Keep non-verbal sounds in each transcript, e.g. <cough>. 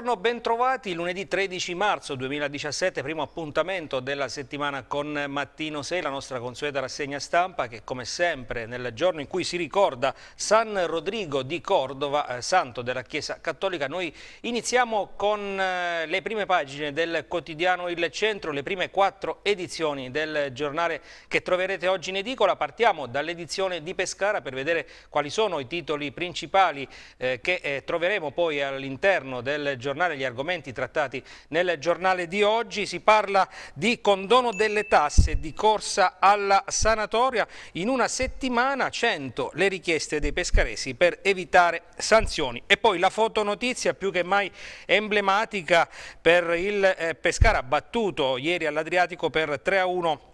Buongiorno, bentrovati. Lunedì 13 marzo 2017, primo appuntamento della settimana con Mattino 6, la nostra consueta rassegna stampa che come sempre nel giorno in cui si ricorda San Rodrigo di Cordova, eh, santo della Chiesa Cattolica, noi iniziamo con eh, le prime pagine del quotidiano Il Centro, le prime quattro edizioni del giornale che troverete oggi in edicola. Partiamo dall'edizione di Pescara per vedere quali sono i titoli principali eh, che eh, troveremo poi all'interno del giornale aggiornare gli argomenti trattati nel giornale di oggi. Si parla di condono delle tasse, di corsa alla sanatoria. In una settimana 100 le richieste dei pescaresi per evitare sanzioni. E poi la fotonotizia più che mai emblematica per il eh, Pescara battuto ieri all'Adriatico per 3 a 1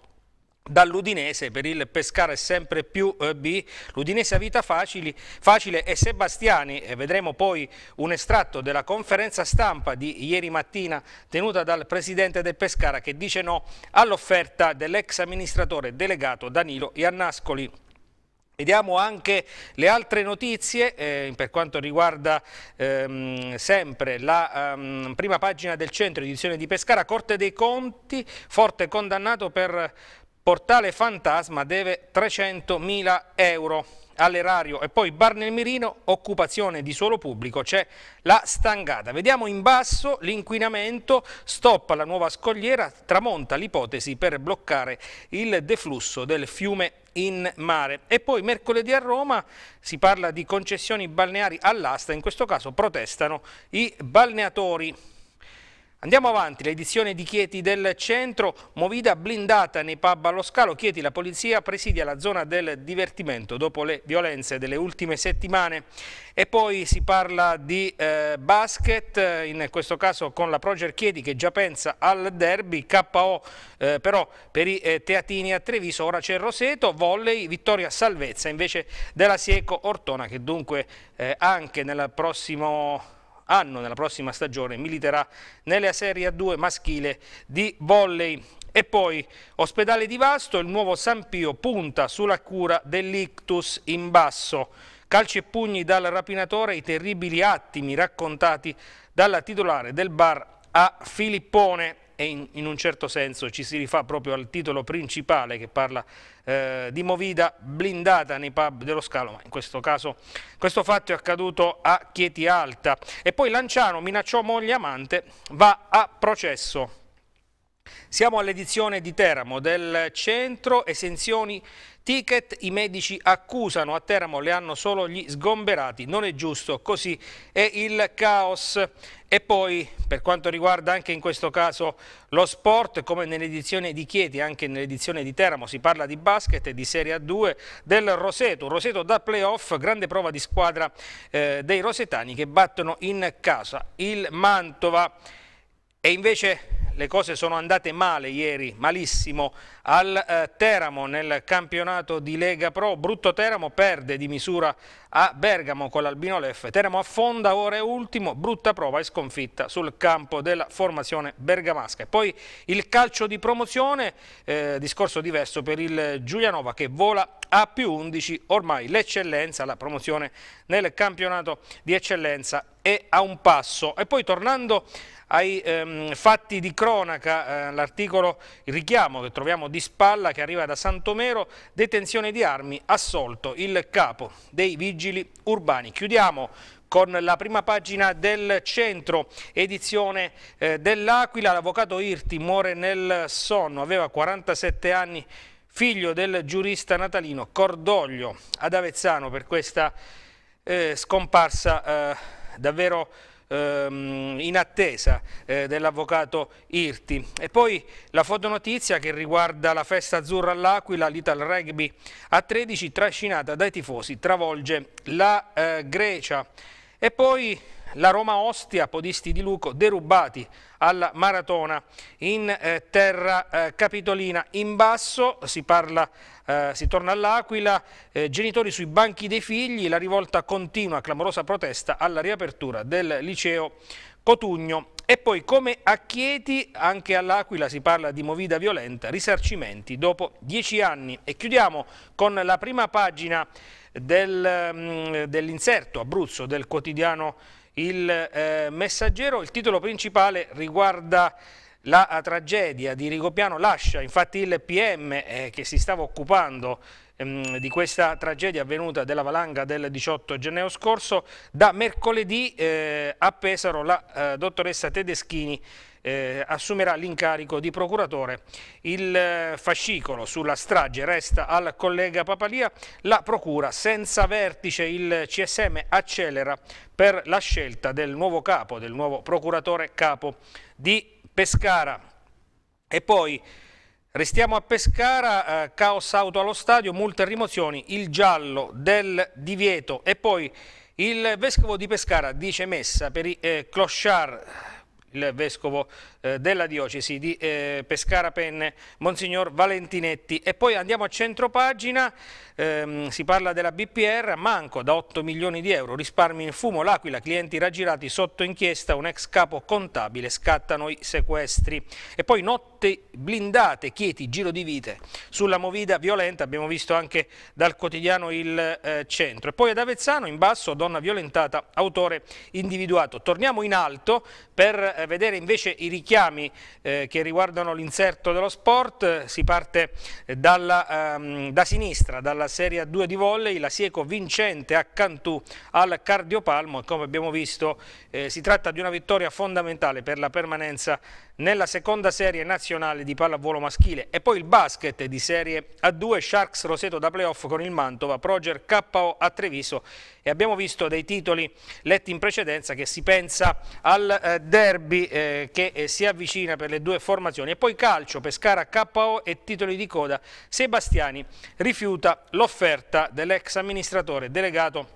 dall'Udinese per il Pescara pescare sempre più eh, B, l'Udinese ha vita facili, facile e Sebastiani, vedremo poi un estratto della conferenza stampa di ieri mattina tenuta dal presidente del Pescara che dice no all'offerta dell'ex amministratore delegato Danilo Iannascoli. Vediamo anche le altre notizie eh, per quanto riguarda ehm, sempre la ehm, prima pagina del centro edizione di Pescara, Corte dei Conti, forte condannato per Portale Fantasma deve 300.000 euro all'erario e poi Bar nel Mirino, occupazione di suolo pubblico, c'è la stangata. Vediamo in basso l'inquinamento, stop alla nuova scogliera, tramonta l'ipotesi per bloccare il deflusso del fiume in mare. E poi mercoledì a Roma si parla di concessioni balneari all'asta, in questo caso protestano i balneatori. Andiamo avanti, l'edizione di Chieti del centro, Movida blindata nei pub allo scalo, Chieti la polizia presidia la zona del divertimento dopo le violenze delle ultime settimane e poi si parla di eh, basket, eh, in questo caso con la Proger Chieti che già pensa al derby, KO eh, però per i eh, teatini a Treviso, ora c'è Roseto, volley, vittoria salvezza invece della Sieco Ortona che dunque eh, anche nel prossimo anno nella prossima stagione militerà nella Serie A2 maschile di volley. E poi Ospedale di Vasto, il nuovo San Pio punta sulla cura dell'ictus in basso. Calci e pugni dal rapinatore, i terribili attimi raccontati dalla titolare del bar a Filippone e in, in, un certo senso ci si rifà proprio al titolo principale che parla eh, di movida blindata nei pub dello Scalo, ma in questo caso questo fatto è accaduto a Chieti Alta. E poi Lanciano minacciò moglie amante, va a processo. Siamo all'edizione di Teramo del centro, esenzioni ticket, i medici accusano a Teramo le hanno solo gli sgomberati, non è giusto, così è il caos. E poi per quanto riguarda anche in questo caso lo sport, come nell'edizione di Chieti, anche nell'edizione di Teramo si parla di basket e di Serie A2 del Roseto, Roseto da playoff, grande prova di squadra eh, dei rosetani che battono in casa il Mantova. E invece le cose sono andate male ieri, malissimo, al eh, Teramo nel campionato di Lega Pro. Brutto Teramo perde di misura a Bergamo con l'Albino Leff. Teramo affonda, ora è ultimo, brutta prova e sconfitta sul campo della formazione bergamasca. E poi il calcio di promozione, eh, discorso diverso per il Giulianova che vola a più 11, ormai l'eccellenza, la promozione nel campionato di eccellenza è a un passo. E poi tornando ai ehm, fatti di cronaca, eh, l'articolo, il richiamo che troviamo di spalla che arriva da Santomero, detenzione di armi, assolto il capo dei vigili urbani. Chiudiamo con la prima pagina del centro edizione eh, dell'Aquila, l'avvocato Irti muore nel sonno, aveva 47 anni, figlio del giurista natalino, cordoglio ad Avezzano per questa eh, scomparsa eh, davvero ehm, in attesa eh, dell'avvocato Irti. E poi la fotonotizia che riguarda la festa azzurra all'Aquila, l'Ital Rugby a 13, trascinata dai tifosi, travolge la eh, Grecia. E poi la Roma Ostia, podisti di Luco, derubati alla maratona in eh, terra eh, capitolina. In basso si, parla, eh, si torna all'Aquila, eh, genitori sui banchi dei figli, la rivolta continua, clamorosa protesta alla riapertura del liceo Cotugno. E poi come a Chieti, anche all'Aquila si parla di movida violenta, risarcimenti dopo dieci anni. E chiudiamo con la prima pagina del, mm, dell'inserto Abruzzo del quotidiano il eh, messaggero, il titolo principale riguarda la eh, tragedia di Rigopiano lascia, infatti il PM eh, che si stava occupando ehm, di questa tragedia avvenuta della valanga del 18 gennaio scorso, da mercoledì eh, a Pesaro la eh, dottoressa Tedeschini eh, assumerà l'incarico di procuratore. Il eh, fascicolo sulla strage resta al collega Papalia, la procura senza vertice, il CSM accelera per la scelta del nuovo capo, del nuovo procuratore capo di Pescara. E poi Restiamo a Pescara, eh, caos auto allo stadio, multe e rimozioni, il giallo del divieto e poi il vescovo di Pescara dice messa per i eh, clochard il Vescovo eh, della Diocesi di eh, Pescara Penne, Monsignor Valentinetti. E poi andiamo a centropagina ehm, si parla della BPR, manco da 8 milioni di euro, risparmi in fumo, l'Aquila, clienti raggirati sotto inchiesta, un ex capo contabile, scattano i sequestri. E poi notte blindate, Chieti, giro di vite. Sulla movida violenta abbiamo visto anche dal quotidiano il eh, centro. E poi ad Avezzano in basso donna violentata, autore individuato. Torniamo in alto per eh, vedere invece i richiami eh, che riguardano l'inserto dello sport. Si parte eh, dalla, ehm, da sinistra, dalla della Serie 2 di volley, la Sieco vincente a Cantù al Cardiopalmo e come abbiamo visto eh, si tratta di una vittoria fondamentale per la permanenza nella seconda serie nazionale di pallavolo maschile e poi il basket di serie A2 Sharks Roseto da playoff con il Mantova, Proger KO a Treviso e abbiamo visto dei titoli letti in precedenza che si pensa al eh, derby eh, che eh, si avvicina per le due formazioni e poi calcio Pescara KO e titoli di coda Sebastiani rifiuta l'offerta dell'ex amministratore delegato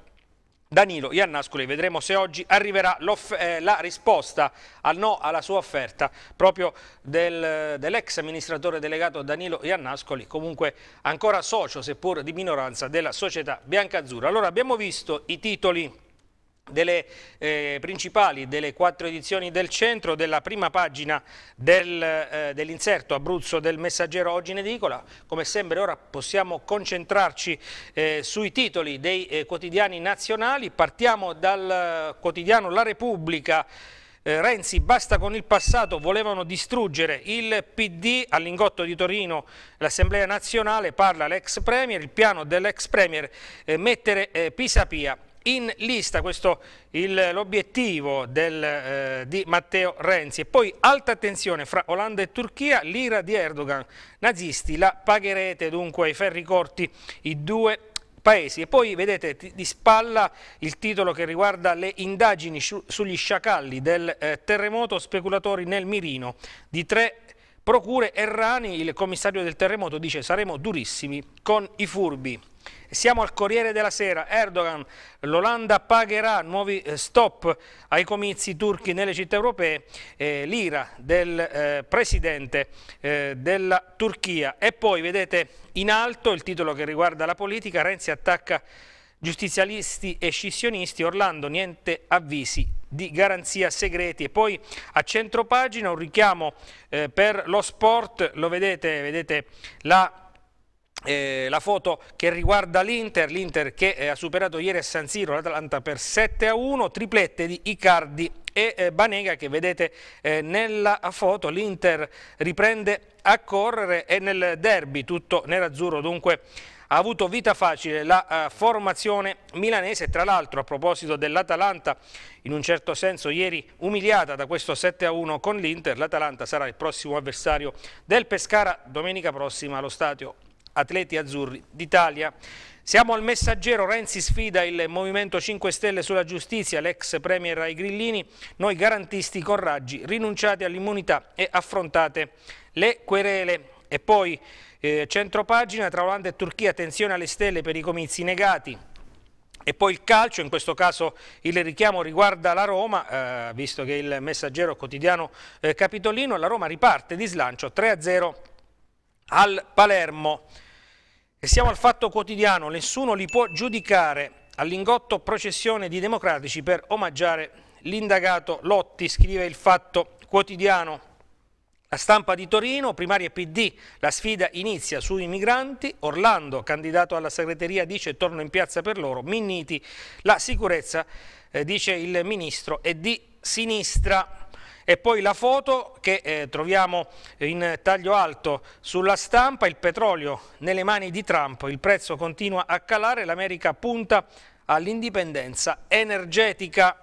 Danilo Iannascoli, vedremo se oggi arriverà eh, la risposta al no alla sua offerta proprio del, dell'ex amministratore delegato Danilo Iannascoli, comunque ancora socio seppur di minoranza della società biancazzurra. Allora abbiamo visto i titoli delle eh, principali delle quattro edizioni del centro, della prima pagina del, eh, dell'inserto Abruzzo del messaggero oggi in edicola. Come sempre ora possiamo concentrarci eh, sui titoli dei eh, quotidiani nazionali. Partiamo dal eh, quotidiano La Repubblica. Eh, Renzi basta con il passato, volevano distruggere il PD all'ingotto di Torino, l'Assemblea Nazionale parla l'ex Premier, il piano dell'ex Premier mettere Pisapia in lista, questo è l'obiettivo eh, di Matteo Renzi. E poi alta tensione fra Olanda e Turchia, l'ira di Erdogan, nazisti, la pagherete dunque ai ferri corti i due paesi. E poi vedete di spalla il titolo che riguarda le indagini su, sugli sciacalli del eh, terremoto speculatori nel mirino di tre procure Errani, il commissario del terremoto, dice saremo durissimi con i furbi. Siamo al Corriere della Sera, Erdogan, l'Olanda pagherà nuovi eh, stop ai comizi turchi nelle città europee, eh, l'ira del eh, presidente eh, della Turchia. E poi vedete in alto il titolo che riguarda la politica, Renzi attacca giustizialisti e scissionisti, Orlando niente avvisi di garanzia segreti. E poi a centro pagina un richiamo eh, per lo sport, lo vedete, vedete la eh, la foto che riguarda l'Inter, l'Inter che eh, ha superato ieri a San Siro l'Atalanta per 7 a 1, triplette di Icardi e eh, Banega che vedete eh, nella foto, l'Inter riprende a correre e nel derby tutto nerazzurro dunque ha avuto vita facile la uh, formazione milanese, tra l'altro a proposito dell'Atalanta, in un certo senso ieri umiliata da questo 7-1 con l'Inter, l'Atalanta sarà il prossimo avversario del Pescara domenica prossima allo stadio Atleti Azzurri d'Italia. Siamo al messaggero, Renzi sfida il Movimento 5 Stelle sulla giustizia, l'ex Premier ai Grillini, noi garantisti con raggi, rinunciate all'immunità e affrontate le querele. E poi eh, centropagina tra Olanda e Turchia, tensione alle stelle per i comizi negati. E poi il calcio, in questo caso il richiamo riguarda la Roma, eh, visto che il messaggero quotidiano eh, capitolino, la Roma riparte di slancio 3-0 al Palermo. E siamo al fatto quotidiano, nessuno li può giudicare. All'ingotto processione di democratici per omaggiare l'indagato Lotti, scrive il fatto quotidiano. La stampa di Torino, primarie PD, la sfida inizia sui migranti, Orlando, candidato alla segreteria, dice torno in piazza per loro, Minniti, la sicurezza, eh, dice il ministro, è di sinistra. E poi la foto che eh, troviamo in taglio alto sulla stampa, il petrolio nelle mani di Trump, il prezzo continua a calare, l'America punta all'indipendenza energetica.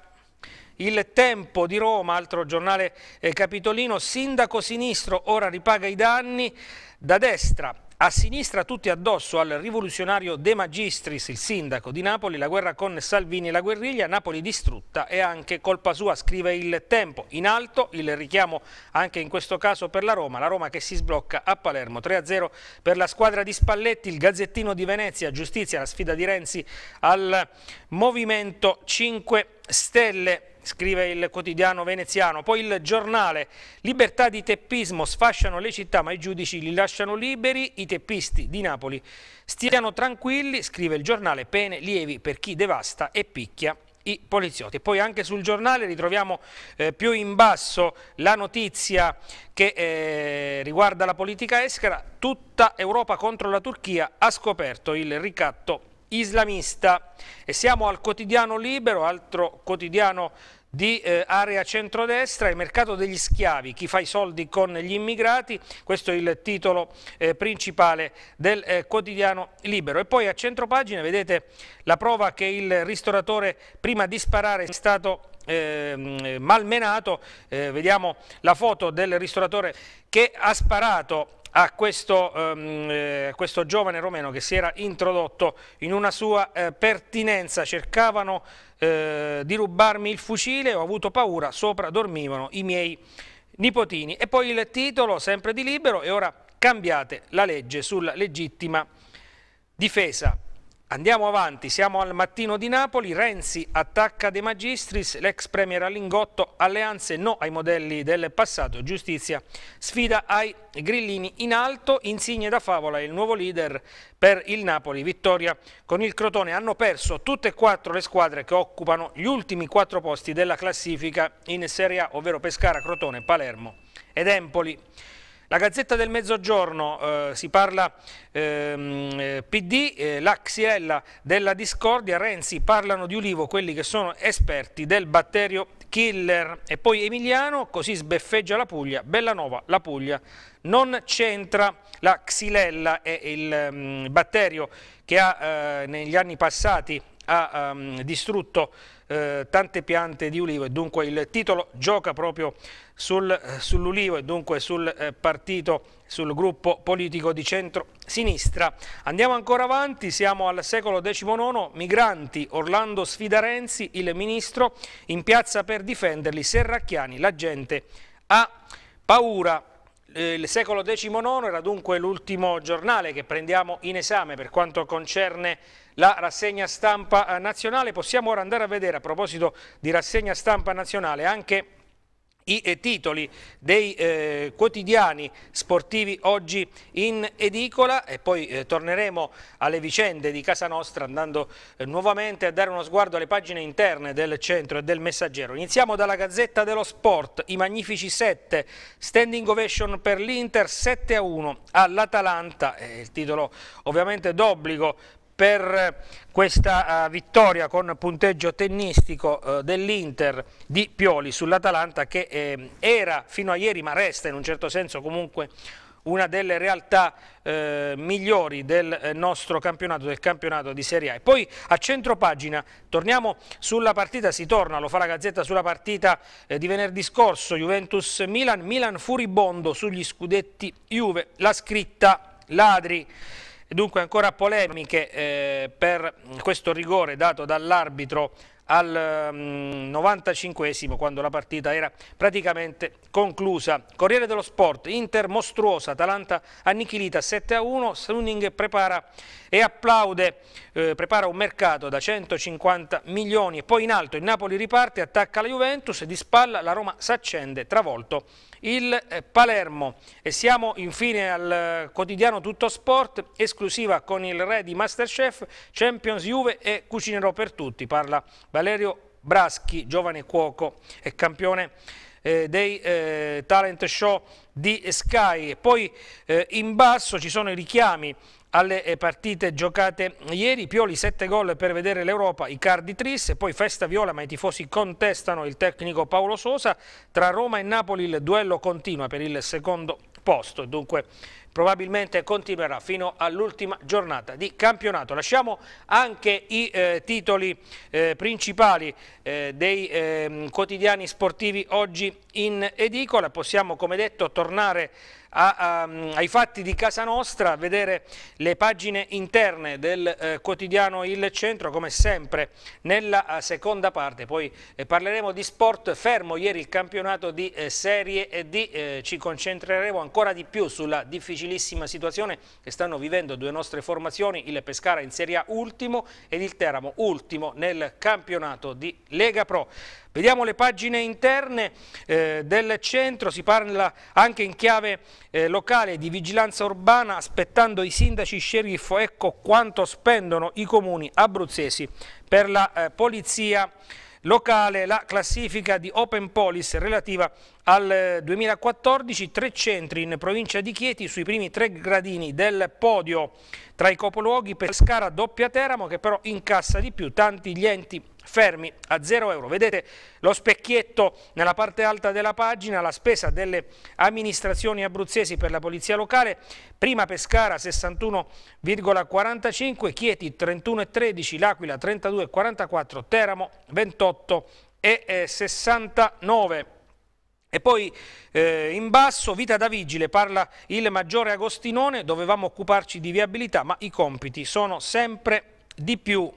Il Tempo di Roma, altro giornale eh, capitolino, sindaco sinistro ora ripaga i danni da destra. A sinistra tutti addosso al rivoluzionario De Magistris, il sindaco di Napoli, la guerra con Salvini e la guerriglia, Napoli distrutta e anche colpa sua, scrive il tempo. In alto il richiamo anche in questo caso per la Roma, la Roma che si sblocca a Palermo, 3-0 per la squadra di Spalletti, il Gazzettino di Venezia, giustizia, la sfida di Renzi al Movimento 5 Stelle scrive il quotidiano veneziano. Poi il giornale, libertà di teppismo, sfasciano le città ma i giudici li lasciano liberi, i teppisti di Napoli stiano tranquilli, scrive il giornale, pene lievi per chi devasta e picchia i poliziotti. Poi anche sul giornale ritroviamo eh, più in basso la notizia che eh, riguarda la politica estera, tutta Europa contro la Turchia ha scoperto il ricatto islamista e siamo al quotidiano libero, altro quotidiano libero di eh, area centrodestra, il mercato degli schiavi, chi fa i soldi con gli immigrati, questo è il titolo eh, principale del eh, quotidiano libero. E poi a centropagina vedete la prova che il ristoratore prima di sparare è stato ehm, malmenato, eh, vediamo la foto del ristoratore che ha sparato a questo, um, eh, questo, giovane romeno che si era introdotto in una sua eh, pertinenza, cercavano eh, di rubarmi il fucile, ho avuto paura, sopra dormivano i miei nipotini. E poi il titolo, sempre di libero, e ora cambiate la legge sulla legittima difesa. Andiamo avanti, siamo al mattino di Napoli, Renzi attacca De Magistris, l'ex premier Alingotto, alleanze no ai modelli del passato, giustizia sfida ai grillini in alto, insigne da favola il nuovo leader per il Napoli, vittoria con il Crotone, hanno perso tutte e quattro le squadre che occupano gli ultimi quattro posti della classifica in Serie A, ovvero Pescara, Crotone, Palermo ed Empoli. La Gazzetta del Mezzogiorno eh, si parla ehm, eh, PD, eh, la xiella della discordia, Renzi parlano di Ulivo quelli che sono esperti del batterio killer e poi Emiliano, così sbeffeggia la Puglia, Bellanova la Puglia non c'entra la Xilella e il um, batterio che ha eh, negli anni passati ha um, distrutto eh, tante piante di ulivo e dunque il titolo gioca proprio sul, eh, sull'Ulivo e dunque sul eh, partito, sul gruppo politico di centro-sinistra. Andiamo ancora avanti, siamo al secolo XIX, migranti, Orlando sfida Renzi, il ministro, in piazza per difenderli, Serracchiani, la gente ha paura. Eh, il secolo XIX era dunque l'ultimo giornale che prendiamo in esame per quanto concerne la rassegna stampa nazionale. Possiamo ora andare a vedere, a proposito di rassegna stampa nazionale, anche i titoli dei eh, quotidiani sportivi oggi in edicola e poi eh, torneremo alle vicende di Casa Nostra andando eh, nuovamente a dare uno sguardo alle pagine interne del centro e del messaggero. Iniziamo dalla Gazzetta dello Sport, i magnifici 7, standing ovation per l'Inter 7 a 1 all'Atalanta, eh, il titolo ovviamente d'obbligo per eh, questa eh, vittoria con punteggio tennistico eh, dell'Inter di Pioli sull'Atalanta che era fino a ieri ma resta in un certo senso comunque una delle realtà eh, migliori del nostro campionato, del campionato di Serie A. E poi a centro pagina, torniamo sulla partita, si torna, lo fa la Gazzetta sulla partita eh, di venerdì scorso, Juventus-Milan, Milan furibondo sugli scudetti Juve, la scritta Ladri dunque ancora polemiche eh, per questo rigore dato dall'arbitro al mm, 95 quando la partita era praticamente conclusa. Corriere dello Sport, Inter mostruosa, Atalanta annichilita 7-1, Suning prepara e applaude, eh, prepara un mercato da 150 milioni e poi in alto il Napoli riparte, attacca la Juventus, di spalla la Roma s'accende, travolto il eh, Palermo. E siamo infine al eh, quotidiano Tutto Sport, esclusiva con il re di Masterchef, Champions Juve e Cucinerò per tutti, parla Valerio Braschi, giovane cuoco e campione eh, dei eh, talent show di Sky. Poi eh, in basso ci sono i richiami alle eh, partite giocate ieri, Pioli 7 gol per vedere l'Europa, i Cardi tris, poi festa viola ma i tifosi contestano il tecnico Paolo Sosa, tra Roma e Napoli il duello continua per il secondo posto, dunque probabilmente continuerà fino all'ultima giornata di campionato. Lasciamo anche i eh, titoli eh, principali eh, dei ehm, quotidiani sportivi oggi in edicola, possiamo come detto tornare a, a, ehm, ai fatti di casa nostra, a vedere le pagine interne del eh, quotidiano Il Centro, come sempre nella eh, seconda parte. Poi eh, parleremo di sport, fermo ieri il campionato di eh, Serie D, eh, ci concentreremo ancora di più sulla difficilissima situazione che stanno vivendo due nostre formazioni, il Pescara in Serie A ultimo ed il Teramo ultimo nel campionato di Lega Pro. Vediamo le pagine interne eh, del centro, si parla anche in chiave eh, locale di vigilanza urbana, aspettando i sindaci sceriffo, ecco quanto spendono i comuni abruzzesi per la eh, polizia locale la classifica di Open Police relativa al 2014, eh, tre centri in provincia di Chieti sui primi tre gradini del podio tra i capoluoghi, Pescara, Doppia Teramo che però incassa di più, tanti gli enti fermi a 0 euro. Vedete lo specchietto nella parte alta della pagina, la spesa delle amministrazioni abruzzesi per la polizia locale, prima Pescara 61,45, Chieti 31,13, L'Aquila 32,44, Teramo 28 e 69. E poi eh, in basso, vita da vigile, parla il Maggiore Agostinone, dovevamo occuparci di viabilità, ma i compiti sono sempre di più.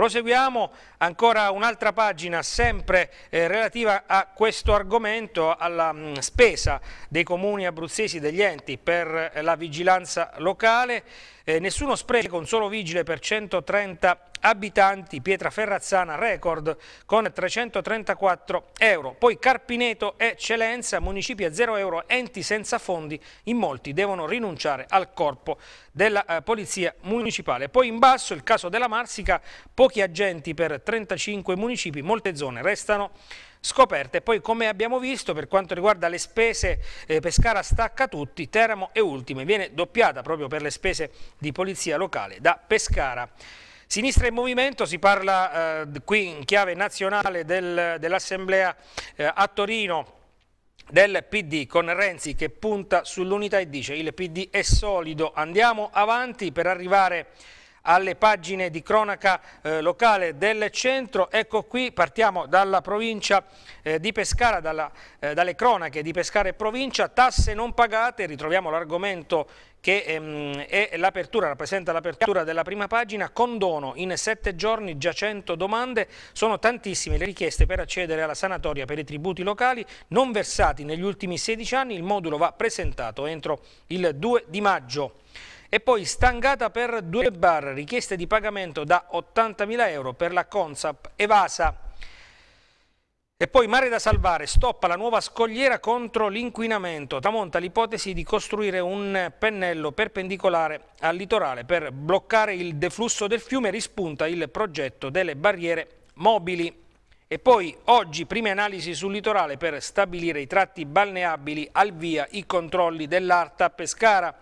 Proseguiamo ancora un'altra pagina sempre eh, relativa a questo argomento, alla mh, mm, spesa dei comuni abruzzesi, degli enti per eh, la vigilanza locale. Eh, nessuno spreco, con solo vigile per 130 abitanti, Pietra Ferrazzana record con 334 euro. Poi Carpineto eccellenza, municipi a 0 euro, enti senza fondi, in molti devono rinunciare al corpo della eh, polizia municipale. Poi in basso il caso della Marsica, pochi agenti per 35 municipi, molte zone restano scoperte. Poi come abbiamo visto per quanto riguarda le spese eh, Pescara stacca tutti, Teramo è ultima e viene doppiata proprio per le spese di polizia locale da Pescara. Sinistra in Movimento, si parla eh, qui in chiave nazionale del, dell'Assemblea eh, a Torino del PD con Renzi che punta sull'unità e dice il PD è solido, andiamo avanti per arrivare a alle pagine di cronaca eh, locale del centro. Ecco qui partiamo dalla provincia eh, di Pescara, dalla, eh, dalle cronache di Pescara e provincia, tasse non pagate, ritroviamo l'argomento che ehm, l'apertura, rappresenta l'apertura della prima pagina, condono in sette giorni già 100 domande, sono tantissime le richieste per accedere alla sanatoria per i tributi locali non versati negli ultimi 16 anni, il modulo va presentato entro il 2 di maggio e poi stangata per due bar richieste di pagamento da 80.000 euro per la Consap evasa. E poi mare da salvare, stoppa la nuova scogliera contro l'inquinamento, tramonta l'ipotesi di costruire un pennello perpendicolare al litorale per bloccare il deflusso del fiume, rispunta il progetto delle barriere mobili. E poi oggi prime analisi sul litorale per stabilire i tratti balneabili al via i controlli dell'Arta Pescara.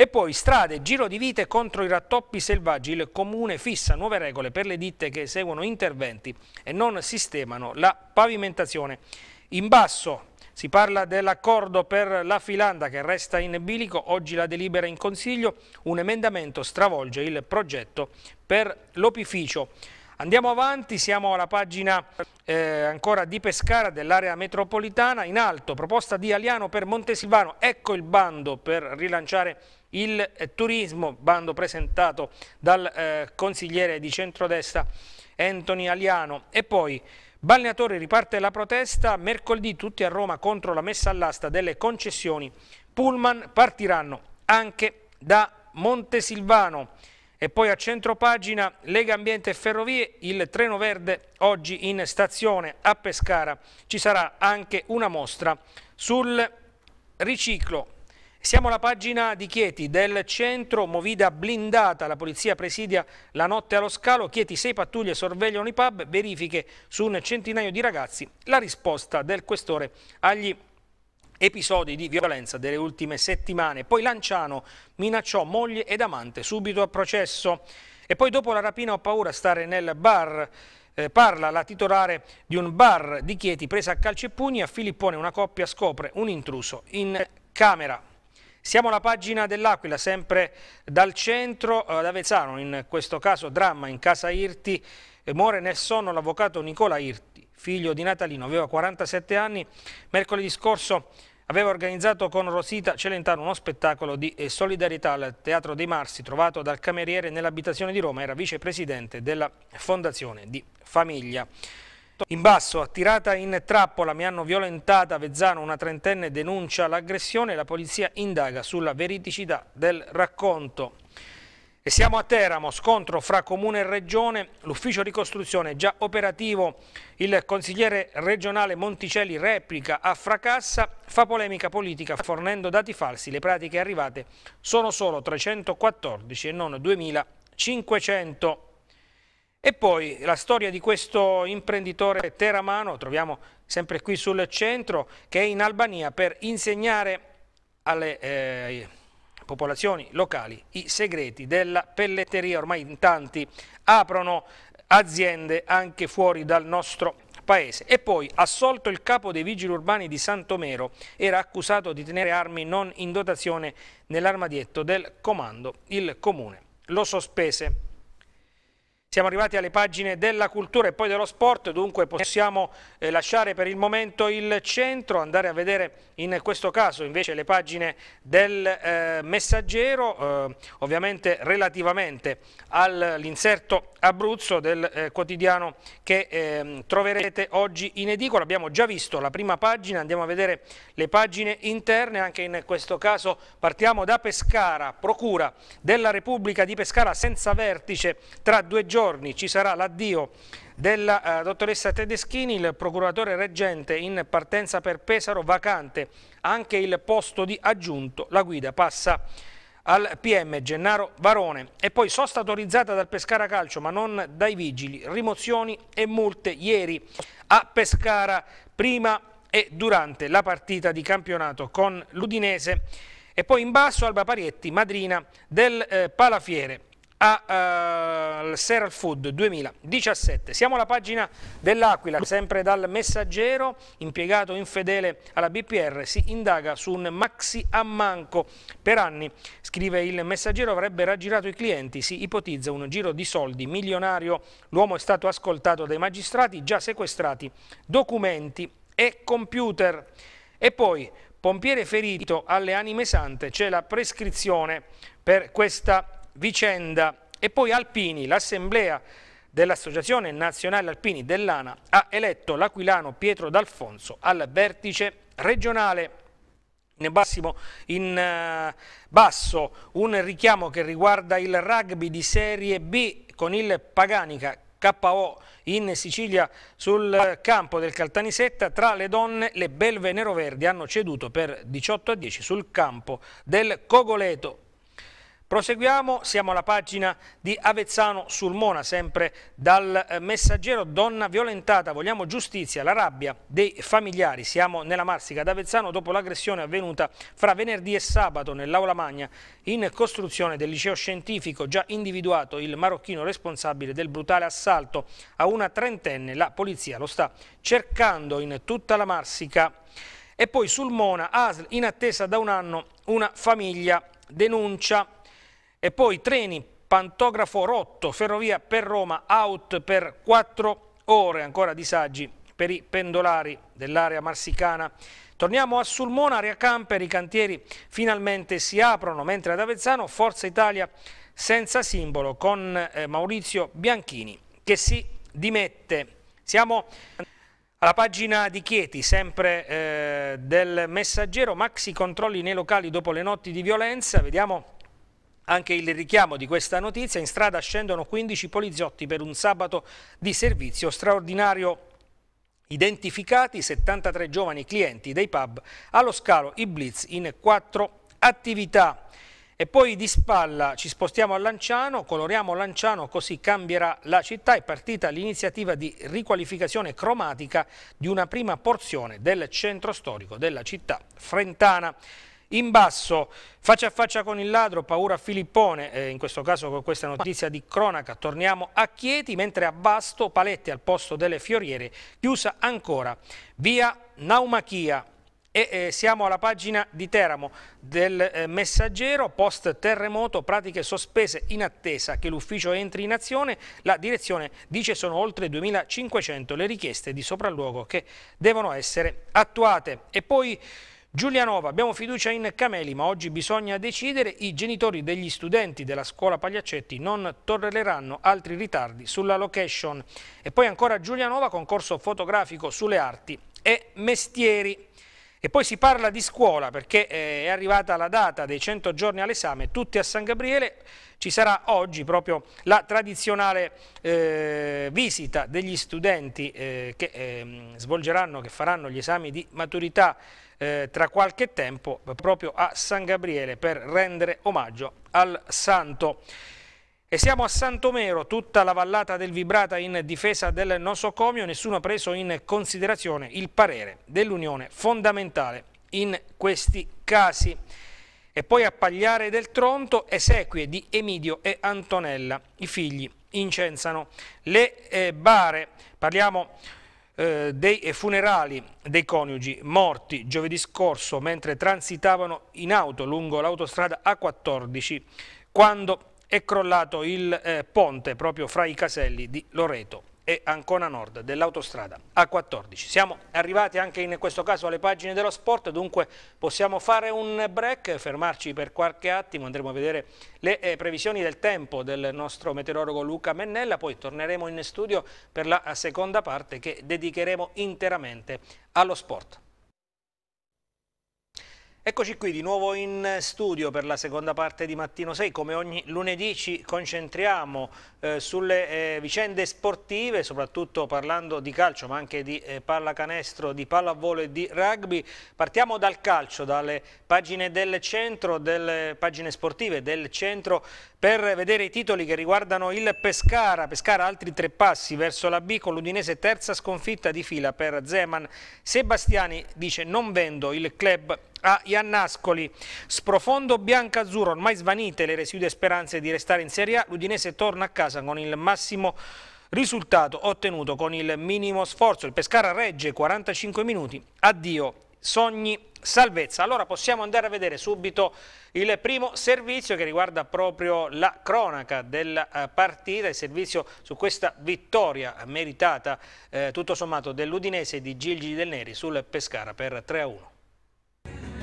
E poi strade, giro di vite contro i rattoppi selvaggi, il comune fissa nuove regole per le ditte che eseguono interventi e non sistemano la pavimentazione. In basso si parla dell'accordo per la Filanda che resta in bilico, oggi la delibera in consiglio, un emendamento stravolge il progetto per l'opificio. Andiamo avanti, siamo alla pagina eh, ancora di Pescara dell'area metropolitana, in alto proposta di Aliano per Montesilvano, ecco il bando per rilanciare il eh, turismo, bando presentato dal eh, consigliere di centrodestra Anthony Aliano. E poi balneatori riparte la protesta, mercoledì tutti a Roma contro la messa all'asta delle concessioni. Pullman partiranno anche da Montesilvano. E poi a centro pagina Lega Ambiente e Ferrovie, il treno verde oggi in stazione a Pescara. Ci sarà anche una mostra sul riciclo siamo alla pagina di Chieti, del centro, Movida blindata, la polizia presidia la notte allo scalo, Chieti sei pattuglie sorvegliano i pub, verifiche su un centinaio di ragazzi, la risposta del questore agli episodi di violenza delle ultime settimane. Poi Lanciano minacciò moglie ed amante subito a processo e poi dopo la rapina ho paura a stare nel bar eh, parla la titolare di un bar di Chieti presa a calci e pugni, a Filippone una coppia scopre un intruso in camera. Siamo alla pagina dell'Aquila, sempre dal centro eh, ad Avezzano, in questo caso dramma in casa Irti, eh, muore nel sonno l'avvocato Nicola Irti, figlio di Natalino, aveva 47 anni, mercoledì scorso aveva organizzato con Rosita Celentano uno spettacolo di eh, solidarietà al Teatro dei Marsi, trovato dal cameriere nell'abitazione di Roma, era vicepresidente della Fondazione di Famiglia. Benedetto. In basso, attirata in trappola, mi hanno violentata, Vezzano, una trentenne, denuncia l'aggressione, la polizia indaga sulla veridicità del racconto. E siamo a Teramo, scontro fra Comune e Regione, l'ufficio ricostruzione già operativo, il consigliere regionale Monticelli replica a Fracassa, fa polemica politica fornendo dati falsi, le pratiche arrivate sono solo 314 e non 2500. E poi la storia di questo imprenditore teramano, troviamo sempre qui sul centro, che è in Albania per insegnare alle eh, popolazioni locali i segreti della pelletteria. Ormai in tanti aprono aziende anche fuori dal nostro paese. E poi, assolto il capo dei vigili urbani di Santomero, era accusato di tenere armi non in dotazione nell'armadietto del comando. Il comune lo sospese siamo arrivati alle pagine della cultura e poi dello sport, dunque possiamo eh, lasciare per il momento il centro, andare a vedere in questo caso invece le pagine del eh, messaggero, eh, ovviamente relativamente all'inserto Abruzzo del eh, quotidiano che ehm, troverete oggi in edicola. Abbiamo già visto la prima pagina, andiamo a vedere le pagine interne, anche in questo caso partiamo da Pescara, Procura della Repubblica di Pescara senza vertice tra due giorni giorni ci sarà l'addio della eh, dottoressa Tedeschini, il procuratore reggente in partenza per Pesaro, vacante anche il posto di aggiunto, la guida passa al PM Gennaro Varone e poi sosta autorizzata dal Pescara Calcio ma non dai vigili, rimozioni e multe ieri a Pescara prima e durante la partita di campionato con l'Udinese e poi in basso Alba Parietti, madrina del eh, Palafiere. Eh, al uh, Seral Food 2017. Siamo alla pagina dell'Aquila, sempre dal messaggero, impiegato infedele alla BPR, si indaga su un maxi a manco. Per anni, scrive il messaggero, avrebbe raggirato i clienti, si ipotizza un giro di soldi milionario. L'uomo è stato ascoltato dai magistrati, già sequestrati documenti e computer. E poi, pompiere ferito alle anime sante, c'è la prescrizione per questa vicenda. E poi Alpini, l'assemblea dell'Associazione Nazionale Alpini dell'ANA ha eletto l'aquilano Pietro D'Alfonso al vertice regionale. In, bassimo, eh, in basso un richiamo che riguarda il rugby di Serie B con il Paganica KO in Sicilia sul campo del Caltanisetta. Tra le donne le Belve Neroverdi hanno ceduto per 18 a 10 sul campo del Cogoleto. Proseguiamo, siamo alla pagina di Avezzano sul Mona, sempre dal eh, messaggero Donna violentata, vogliamo giustizia, la rabbia dei familiari. Siamo nella Marsica ad Avezzano dopo l'aggressione avvenuta fra venerdì e sabato nell'Aula Magna in costruzione del liceo scientifico già individuato il marocchino responsabile del brutale assalto a una trentenne. La polizia lo sta cercando in tutta la Marsica. E poi sul Mona, ASL in attesa da un anno una famiglia denuncia e poi treni, pantografo rotto, ferrovia per Roma, out per 4 ore, ancora disagi per i pendolari dell'area marsicana. Torniamo a Sulmona, area camper, i cantieri finalmente si aprono, mentre ad Avezzano Forza Italia senza simbolo con eh, Maurizio Bianchini che si dimette. Siamo alla pagina di Chieti, sempre eh, del messaggero, maxi controlli nei locali dopo le notti di violenza, vediamo anche il richiamo di questa notizia, in strada scendono 15 poliziotti per un sabato di servizio straordinario identificati 73 giovani clienti dei pub allo scalo Iblitz in quattro attività. E poi di spalla ci spostiamo a Lanciano, coloriamo Lanciano così cambierà la città. È partita l'iniziativa di riqualificazione cromatica di una prima porzione del centro storico della città frentana. In basso, faccia a faccia con il ladro, paura Filippone, eh, in questo caso con questa notizia di cronaca, torniamo a Chieti, mentre a Basto, Paletti al posto delle fioriere, chiusa ancora via Naumachia. E, eh, siamo alla pagina di Teramo del eh, messaggero post terremoto pratiche sospese in attesa che l'ufficio entri in azione la direzione dice sono oltre 2500 le richieste di sopralluogo che devono essere attuate e poi Giulianova, abbiamo fiducia in Cameli, ma oggi bisogna decidere. I genitori degli studenti della scuola Pagliaccetti non tollereranno altri ritardi sulla location. E poi ancora Giulianova, concorso fotografico sulle arti e mestieri. E poi si parla di scuola perché eh, è arrivata la data dei 100 giorni all'esame, tutti a San Gabriele. Ci sarà oggi proprio la tradizionale eh, visita degli studenti eh, che eh, svolgeranno, che faranno gli esami di maturità eh, tra qualche tempo proprio a San Gabriele per rendere omaggio al santo. E siamo a Santomero, tutta la vallata del Vibrata in difesa del nosocomio, nessuno ha preso in considerazione il parere dell'Unione fondamentale in questi casi. E poi a Pagliare del Tronto, esequie di Emidio e Antonella, i figli incensano le eh, bare. Parliamo eh, dei eh, funerali dei coniugi morti giovedì scorso mentre transitavano in auto lungo l'autostrada A14 quando è crollato il eh, ponte proprio fra i caselli di Loreto e Ancona Nord dell'autostrada A14. Siamo arrivati anche in questo caso alle pagine dello sport, dunque possiamo fare un break, fermarci per qualche attimo, andremo a vedere le eh, previsioni del tempo del nostro meteorologo Luca Mennella, poi torneremo in studio per la eh, seconda parte che dedicheremo interamente allo sport. Eccoci qui di nuovo in studio per la seconda parte di Mattino 6, come ogni lunedì ci concentriamo eh, sulle eh, vicende sportive, soprattutto parlando di calcio ma anche di eh, pallacanestro, di pallavolo e di rugby. Partiamo dal calcio, dalle pagine del centro, delle pagine sportive del centro per vedere i titoli che riguardano il Pescara. Pescara altri tre passi verso la B con l'Udinese terza sconfitta di fila per Zeman. Sebastiani dice non vendo il club a Iannascoli. Sprofondo bianca-azzurro, ormai svanite le residue speranze di restare in Serie A, l'Udinese torna a casa con il massimo risultato ottenuto con il minimo sforzo. Il Pescara regge 45 minuti, addio, sogni, salvezza. Allora possiamo andare a vedere subito il primo servizio che riguarda proprio la cronaca della eh, partita, il servizio su questa vittoria meritata eh, tutto sommato dell'Udinese e di Gilgi Del Neri sul Pescara per 3 1.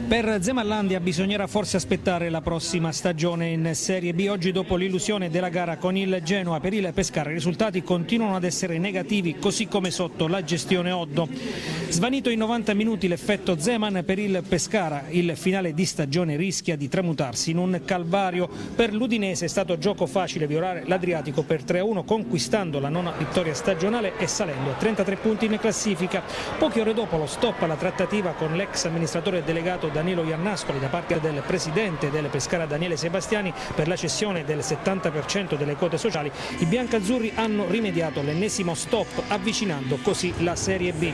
Per Zemallandia bisognerà forse aspettare la prossima stagione in Serie B. Oggi dopo l'illusione della gara con il Genoa per il Pescara i risultati continuano ad essere negativi così come sotto la gestione Oddo. Svanito in 90 minuti l'effetto Zeman per il Pescara. Il finale di stagione rischia di tramutarsi in un calvario. Per l'Udinese è stato gioco facile violare l'Adriatico per 3-1 conquistando la nona vittoria stagionale e salendo a 33 punti in classifica. Poche ore dopo lo stop alla trattativa con l'ex amministratore delegato firmato Danilo Iannascoli da parte del presidente del Pescara Daniele Sebastiani per la cessione del 70% delle quote sociali, i biancazzurri hanno rimediato l'ennesimo stop avvicinando così la Serie B.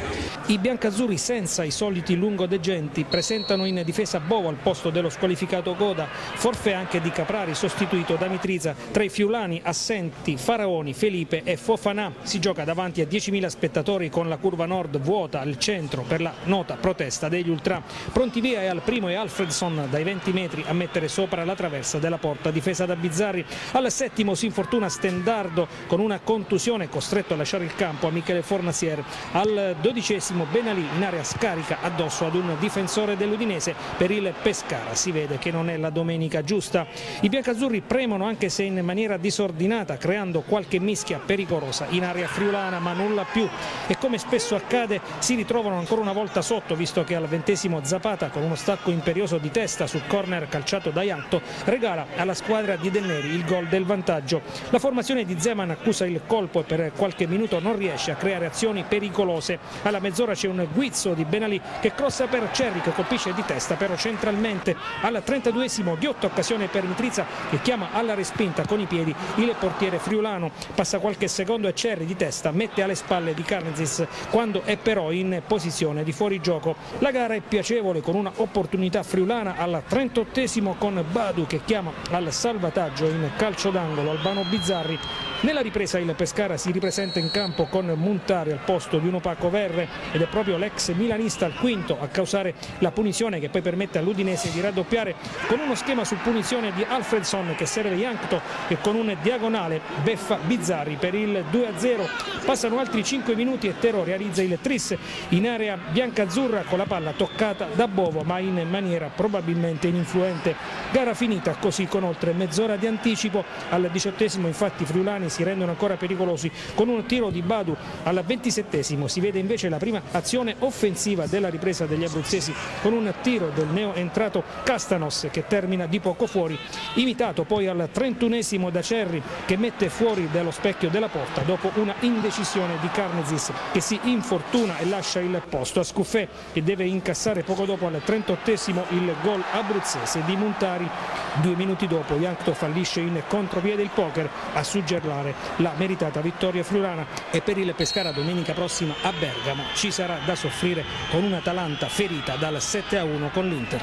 I biancazzurri senza i soliti lungodeggenti presentano in difesa Bovo al posto dello squalificato Goda, forfè anche di Caprari sostituito da Mitriza, tra i fiulani assenti Faraoni, Felipe e Fofanà. Si gioca davanti a 10.000 spettatori con la curva nord vuota al centro per la nota protesta degli ultra. Pronti via e al primo e Alfredson dai 20 metri a mettere sopra la traversa della porta difesa da Bizzarri. Al settimo si infortuna Stendardo con una contusione costretto a lasciare il campo a Michele Fornasier. Al dodicesimo Benalì in area scarica addosso ad un difensore dell'Udinese per il Pescara. Si vede che non è la domenica giusta. I biancazzurri premono anche se in maniera disordinata creando qualche mischia pericolosa in area friulana ma nulla più e come spesso accade si ritrovano ancora una volta sotto visto che al ventesimo Zapata con un uno stacco imperioso di testa sul corner calciato da Iatto regala alla squadra di De Neri il gol del vantaggio. La formazione di Zeman accusa il colpo e per qualche minuto non riesce a creare azioni pericolose. Alla mezz'ora c'è un guizzo di Benali che crossa per Cerri che colpisce di testa però centralmente. Al 32esimo ghiotta occasione per Mitrizza che chiama alla respinta con i piedi il portiere friulano. Passa qualche secondo e Cerri di testa mette alle spalle di Carnezis quando è però in posizione di fuorigioco. La gara è piacevole con una opportunità friulana al 38 con Badu che chiama al salvataggio in calcio d'angolo Albano Bizzarri. Nella ripresa il Pescara si ripresenta in campo con Montari al posto di un opaco Verre ed è proprio l'ex milanista al quinto a causare la punizione che poi permette all'Udinese di raddoppiare con uno schema su punizione di Alfredson che serve Jankto e con un diagonale beffa Bizzarri per il 2-0. Passano altri 5 minuti e Tero realizza il tris in area bianca-azzurra con la palla toccata da Bovo ma in maniera probabilmente ininfluente. Gara finita così con oltre mezz'ora di anticipo, al diciottesimo infatti i Friulani si rendono ancora pericolosi con un tiro di Badu, al ventisettesimo si vede invece la prima azione offensiva della ripresa degli abruzzesi con un tiro del neo entrato Castanos che termina di poco fuori, imitato poi al trentunesimo da Cerri che mette fuori dallo specchio della porta dopo una indecisione di Carnezis che si infortuna e lascia il posto a Scuffè che deve incassare poco dopo al trentunesimo. 38esimo il gol abruzzese di Montari. Due minuti dopo Jankto fallisce in contropiede il poker a suggellare la meritata vittoria friulana e per il Pescara domenica prossima a Bergamo ci sarà da soffrire con un'Atalanta ferita dal 7 a 1 con l'Inter.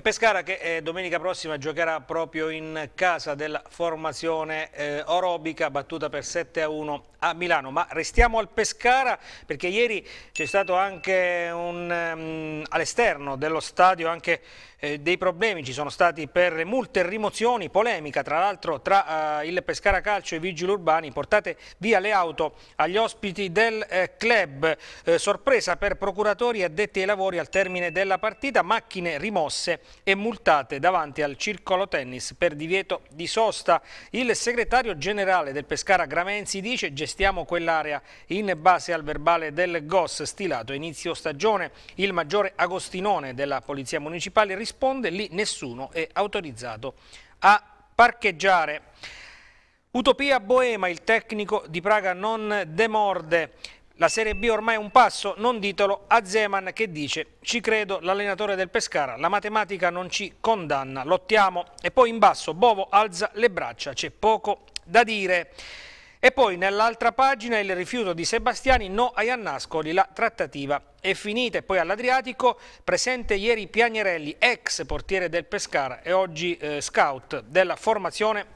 E Pescara che eh, domenica prossima giocherà proprio in casa della formazione eh, orobica battuta per 7 a 1 a Milano. Ma restiamo al Pescara perché ieri c'è stato anche um, all'esterno dello stadio anche eh, dei problemi ci sono stati per multe e rimozioni, polemica tra l'altro tra eh, il Pescara Calcio e i Vigili Urbani, portate via le auto agli ospiti del eh, club, eh, sorpresa per procuratori addetti ai lavori al termine della partita, macchine rimosse e multate davanti al circolo tennis per divieto di sosta. Il segretario generale del Pescara Gramenzi dice gestiamo quell'area in base al verbale del GOS stilato inizio stagione. Il maggiore Agostinone della Polizia Municipale risponde risponde, lì nessuno è autorizzato a parcheggiare. Utopia Boema, il tecnico di Praga non demorde. La Serie B ormai è un passo, non ditelo a Zeman che dice ci credo l'allenatore del Pescara, la matematica non ci condanna, lottiamo. E poi in basso Bovo alza le braccia, c'è poco da dire. E poi nell'altra pagina il rifiuto di Sebastiani, no ai annascoli, la trattativa è finita. E poi all'Adriatico presente ieri Piagnerelli, ex portiere del Pescara e oggi eh, scout della formazione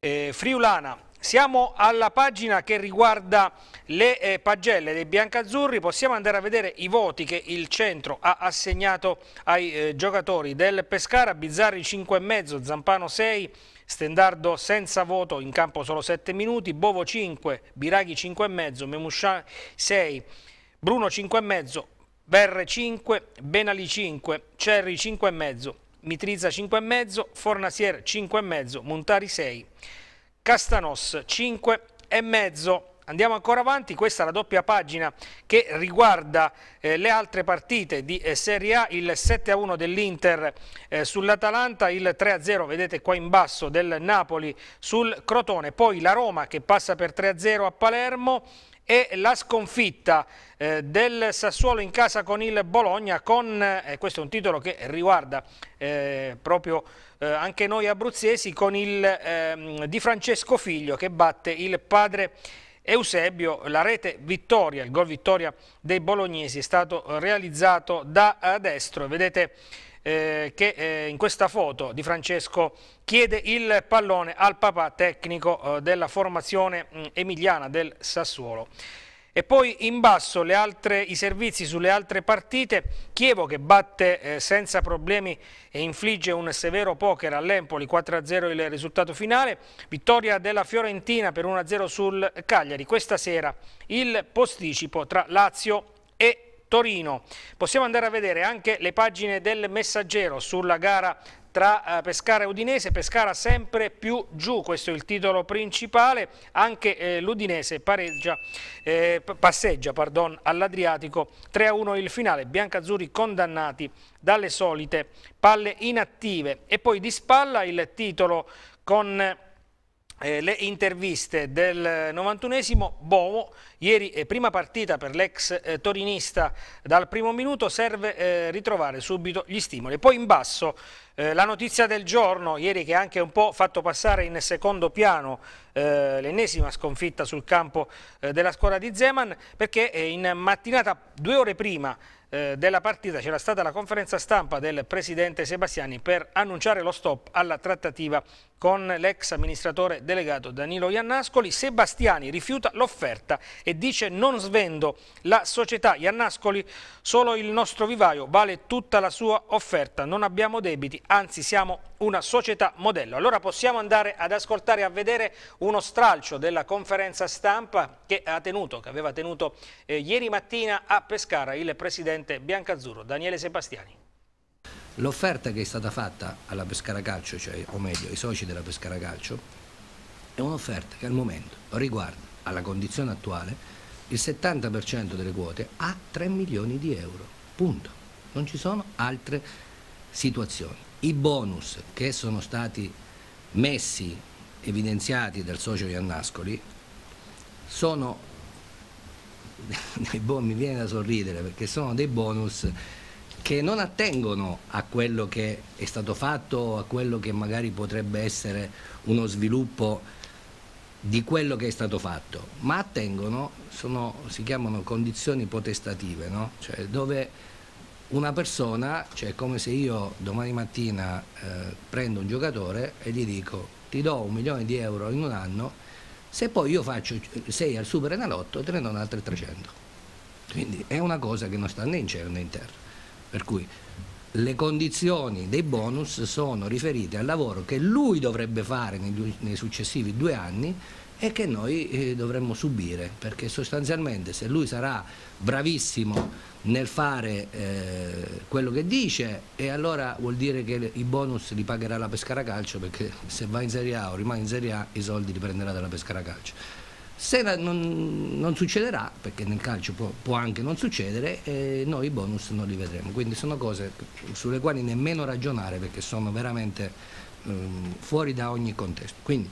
eh, friulana. Siamo alla pagina che riguarda le eh, pagelle dei biancazzurri, possiamo andare a vedere i voti che il centro ha assegnato ai eh, giocatori del Pescara, Bizzarri 5,5, Zampano 6, Stendardo senza voto, in campo solo 7 minuti, Bovo 5, Biraghi 5,5, Memusha 6, Bruno 5,5, Verre 5, Benali 5, Cerri 5,5, Mitrizza 5,5, Fornasier 5,5, Montari 6, Castanos 5,5. Andiamo ancora avanti, questa è la doppia pagina che riguarda eh, le altre partite di eh, Serie A, il 7-1 dell'Inter eh, sull'Atalanta, il 3-0 vedete qua in basso del Napoli sul Crotone, poi la Roma che passa per 3-0 a Palermo e la sconfitta eh, del Sassuolo in casa con il Bologna con, eh, questo è un titolo che riguarda eh, proprio eh, anche noi abruzzesi con il, ehm, Di Francesco Figlio che batte il padre Eusebio, la rete vittoria, il gol vittoria dei bolognesi è stato realizzato da destro, vedete eh, che eh, in questa foto Di Francesco chiede il pallone al papà tecnico eh, della formazione mm, emiliana del Sassuolo. E poi in basso altre, i servizi sulle altre partite, Chievo che batte eh, senza problemi e infligge un severo poker all'Empoli, 4-0 il risultato finale, vittoria della Fiorentina per 1-0 sul Cagliari, questa sera il posticipo tra Lazio e Torino. Possiamo andare a vedere anche le pagine del messaggero sulla gara tra eh, Pescara e Udinese, Pescara sempre più giù, questo è il titolo principale, anche eh, l'Udinese eh, passeggia all'Adriatico 3-1 il finale, biancazzurri condannati dalle solite palle inattive e poi di spalla il titolo con eh, le interviste del 91esimo Bovo, ieri eh, prima partita per l'ex eh, torinista dal primo minuto, serve eh, ritrovare subito gli stimoli. Poi in basso eh, la notizia del giorno, ieri che ha anche un po' fatto passare in secondo piano eh, l'ennesima sconfitta sul campo della squadra di Zeman, perché in mattinata due ore prima della partita c'era stata la conferenza stampa del presidente Sebastiani per annunciare lo stop alla trattativa con l'ex amministratore delegato Danilo Iannascoli. Sebastiani rifiuta l'offerta e dice non svendo la società Iannascoli, solo il nostro vivaio vale tutta la sua offerta, non abbiamo debiti, anzi siamo una società modello. Allora possiamo andare ad ascoltare e a vedere uno stralcio della conferenza stampa che, tenuto, che aveva tenuto eh, ieri mattina a Pescara il presidente Biancazzurro, Daniele Sebastiani. L'offerta che è stata fatta alla Pescara Calcio, cioè, o meglio ai soci della Pescara Calcio, è un'offerta che al momento riguarda, alla condizione attuale, il 70% delle quote a 3 milioni di euro. Punto. Non ci sono altre situazioni. I bonus che sono stati messi, evidenziati dal socio Iannascoli, sono, <laughs> mi viene da sorridere perché sono dei bonus che non attengono a quello che è stato fatto, a quello che magari potrebbe essere uno sviluppo di quello che è stato fatto, ma attengono, sono, si chiamano condizioni potestative, no? cioè dove una persona, cioè come se io domani mattina eh, prendo un giocatore e gli dico ti do un milione di euro in un anno, se poi io faccio 6 al Super Enalotto te ne do un altro 300. Quindi è una cosa che non sta né in cielo né in terra. Per cui le condizioni dei bonus sono riferite al lavoro che lui dovrebbe fare nei, nei successivi due anni e che noi eh, dovremmo subire, perché sostanzialmente se lui sarà bravissimo nel fare eh, quello che dice e allora vuol dire che i bonus li pagherà la Pescara Calcio perché se va in Serie A o rimane in Serie A i soldi li prenderà dalla Pescara Calcio. Se non, non, succederà, perché nel calcio può, può anche non succedere, eh, noi i bonus non li vedremo. Quindi sono cose sulle quali nemmeno ragionare perché sono veramente ehm, fuori da ogni contesto. Quindi